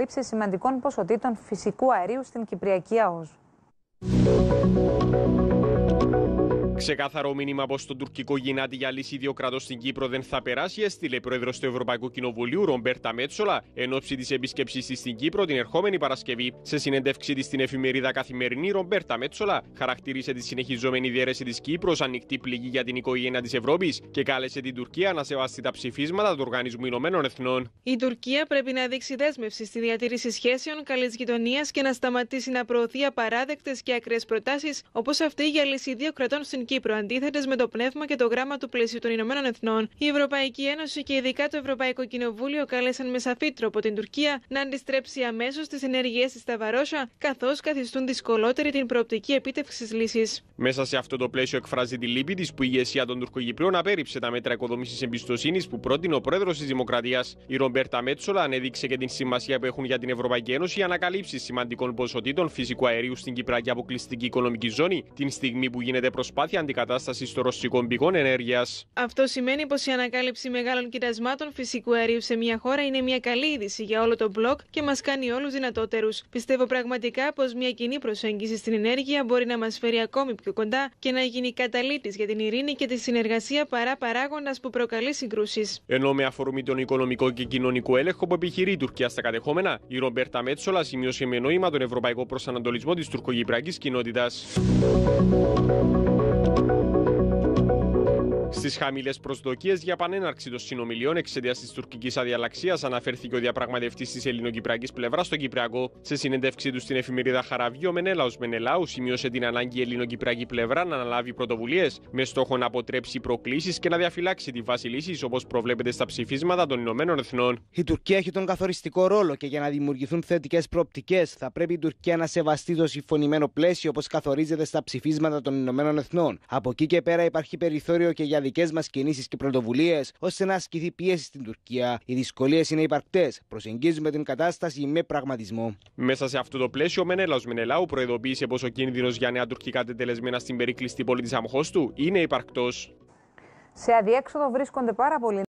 λήψη σημαντικών ποσοτήτων φυσικού αερίου στην Κυπριακή ΑΟΣ. Ξεκάθαρο μήνυμα πως το τουρκικό γυνάτι για λύση δύο κρατών στην Κύπρο δεν θα περάσει, έστειλε πρόεδρος του Ευρωπαϊκού Κοινοβουλίου Ρομπέρτα Μέτσολα εν ώψη της επίσκεψή της στην Κύπρο την ερχόμενη Παρασκευή. Σε συνέντευξή της στην εφημερίδα Καθημερινή, Ρομπέρτα Μέτσολα χαρακτήρισε τη συνεχιζόμενη διαίρεση της Κύπρος ανοιχτή πληγή για την οικογένεια της Ευρώπης και κάλεσε την Τουρκία να σεβαστεί τα ψηφίσματα του Οργανισμού Ηνωμένων Εθνών. Η Τουρκία πρέπει να δείξει δέσμευση στη διατήρηση σχέσεων καλή γειτονίας και να σταματήσει να προωθεί απαράδεκτες και ακραίες προτάσεις όπως αυτή για λύση δύο κρατών στην Κύπρο. Κύπρο, αντίθετες με το πνεύμα και το γράμμα του πλαισίου των Ηνωμένων Εθνών, η Ευρωπαϊκή Ένωση και ειδικά το Ευρωπαϊκό Κοινοβούλιο κάλεσαν με σαφή τρόπο την Τουρκία να αντιστρέψει αμέσως τις ενέργειές της στα Βαρόσα, καθώς καθιστούν δυσκολότερη την προοπτική επίτευξης λύσης. Μέσα σε αυτό το πλαίσιο εκφράζει τη λύπη της που η ηγεσία των Τουρκογυπρίων απέρριψε τα μέτρα οικοδομήση εμπιστοσύνης που πρότεινε ο πρόεδρος της Δημοκρατίας. Η Ρομπέρτα Μέτσολα ανέδειξε και την σημασία που έχουν για την Ευρωπαϊκή Ένωση οι ανακαλύψεις σημαντικών ποσοτήτων φυσικού αερίου στην Κυπριακή αποκλειστική οικονομική ζώνη, την στιγμή που γίνεται προσπάθεια αντικατάσταση στο ρωσικό πηγών ενέργειας. Αυτό σημαίνει πως η ανακάλυψη μεγάλων κοιτασμάτων φυσικού αερίου σε μια χώρα είναι μια καλή είδηση για όλο τον μπλοκ και μας κάνει όλους δυνατότερους. Πιστεύω πραγματικά πως μια κοινή προσέγγιση στην ενέργεια μπορεί να μας φέρει ακόμη πιο κοντά και να γίνει καταλήτης για την ειρήνη και τη συνεργασία παρά παράγοντας που προκαλεί συγκρούσεις. Ενώ με αφορμή τον οικονομικό και κοινωνικό έλεγχο που επιχειρεί η Τουρκία στα κατεχόμενα, η Ρομπέρτα Μέτσολα σημείωσε με νόημα τον ευρωπαϊκό προσανατολισμό της τουρκογυπριακής κοινότητας χαμηλές προσδοκίες για πανέναρξη των συνομιλιών εξαιτίας της τουρκικής αδιαλαξίας, αναφέρθηκε ο διαπραγματευτής της ελληνοκυπριακής πλευράς στον Κυπριακό. Σε συνέντευξή του στην εφημερίδα Χαραβιό, ο Μενέλαος Μενελάου σημείωσε την ανάγκη η ελληνοκυπριακή πλευρά να αναλάβει πρωτοβουλίες με στόχο να αποτρέψει προκλήσεις και να διαφυλάξει τη βάση λύσης όπως προβλέπεται στα ψηφίσματα των Ηνωμένων Εθνών. Η Τουρκία έχει τον καθοριστικό ρόλο και για να δημιουργηθούν θετικές προοπτικές θα πρέπει η Τουρκία να σεβαστεί το συμφωνημένο πλαίσιο όπως καθορίζεται στα ψηφίσματα των Ηνωμένων Εθνών. Από εκεί και πέρα υπάρχει περιθώριο και για δικές δικέ μας κινήσεις και πρωτοβουλίες ώστε να ασκηθεί πίεση στην Τουρκία. Οι δυσκολίες είναι υπαρκτές. Προσεγγίζουμε την κατάσταση με πραγματισμό. Μέσα σε αυτό το πλαίσιο, ο Μενέλαο Μενελάου προειδοποίησε πως ο κίνδυνος για νέα τουρκικά τετελεσμένα στην περίκλειστη πόλη της Αμχώστου είναι υπαρκτός. Σε αδιέξοδο βρίσκονται πάρα πολλοί